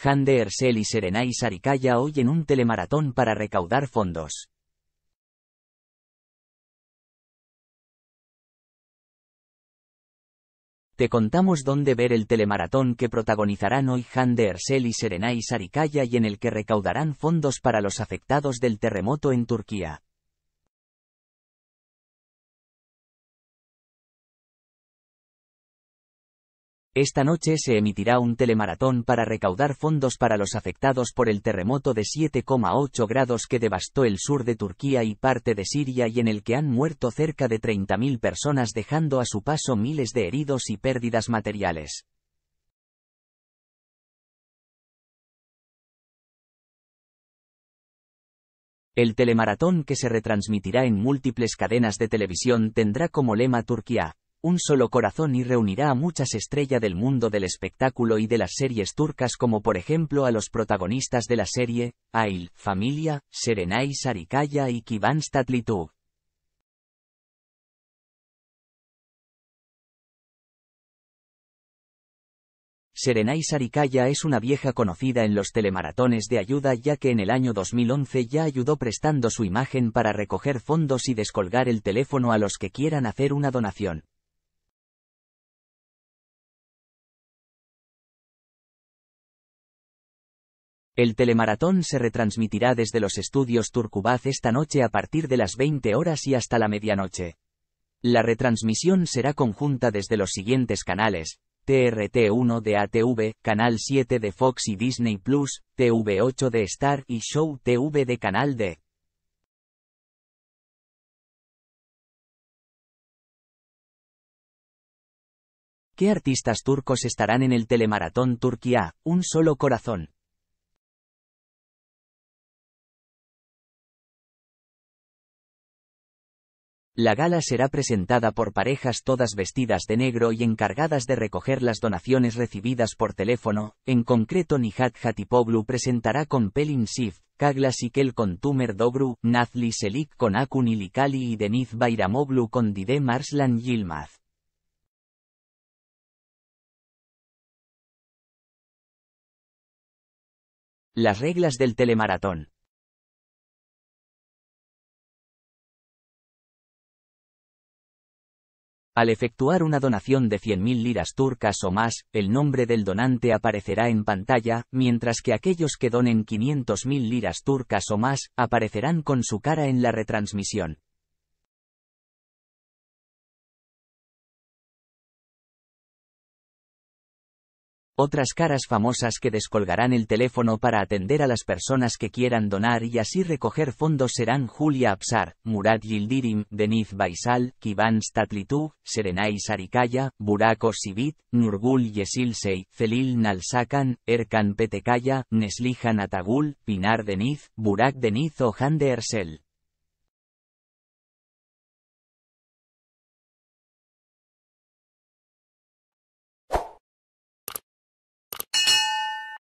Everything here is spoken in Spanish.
Hande Ersel y Serenay Sarikaya hoy en un telemaratón para recaudar fondos. Te contamos dónde ver el telemaratón que protagonizarán hoy Hande Ersel y Serenay Sarikaya y en el que recaudarán fondos para los afectados del terremoto en Turquía. Esta noche se emitirá un telemaratón para recaudar fondos para los afectados por el terremoto de 7,8 grados que devastó el sur de Turquía y parte de Siria y en el que han muerto cerca de 30.000 personas dejando a su paso miles de heridos y pérdidas materiales. El telemaratón que se retransmitirá en múltiples cadenas de televisión tendrá como lema Turquía, un solo corazón y reunirá a muchas estrellas del mundo del espectáculo y de las series turcas como por ejemplo a los protagonistas de la serie, Ail, Familia, Serenay Sarikaya y Kivan Tatlıtuğ. Serenay Sarikaya es una vieja conocida en los telemaratones de ayuda ya que en el año 2011 ya ayudó prestando su imagen para recoger fondos y descolgar el teléfono a los que quieran hacer una donación. El telemaratón se retransmitirá desde los estudios Turcubaz esta noche a partir de las 20 horas y hasta la medianoche. La retransmisión será conjunta desde los siguientes canales, TRT1 de ATV, Canal 7 de Fox y Disney Plus, TV8 de Star y Show TV de Canal D. ¿Qué artistas turcos estarán en el telemaratón Turquía? Un solo corazón. La gala será presentada por parejas todas vestidas de negro y encargadas de recoger las donaciones recibidas por teléfono, en concreto Nihat Hatipoglu presentará con Pelin Sif, Kagla Sikel con Tumer Dogru, Nazli Selik con Akun Ilikali y Deniz Bairamoglu con Didem Marslan Yilmaz. Las reglas del telemaratón. Al efectuar una donación de 100.000 liras turcas o más, el nombre del donante aparecerá en pantalla, mientras que aquellos que donen 500.000 liras turcas o más, aparecerán con su cara en la retransmisión. Otras caras famosas que descolgarán el teléfono para atender a las personas que quieran donar y así recoger fondos serán Julia Absar, Murat Yildirim, Deniz Baisal, Kivan Statlitú, Serenay Sarikaya, Burak Sivit, Nurgul Yesilsey, Celil Nalsakan, Erkan Petekaya, Neslihan Atagul, Pinar Deniz, Burak Deniz o Hande Ersel.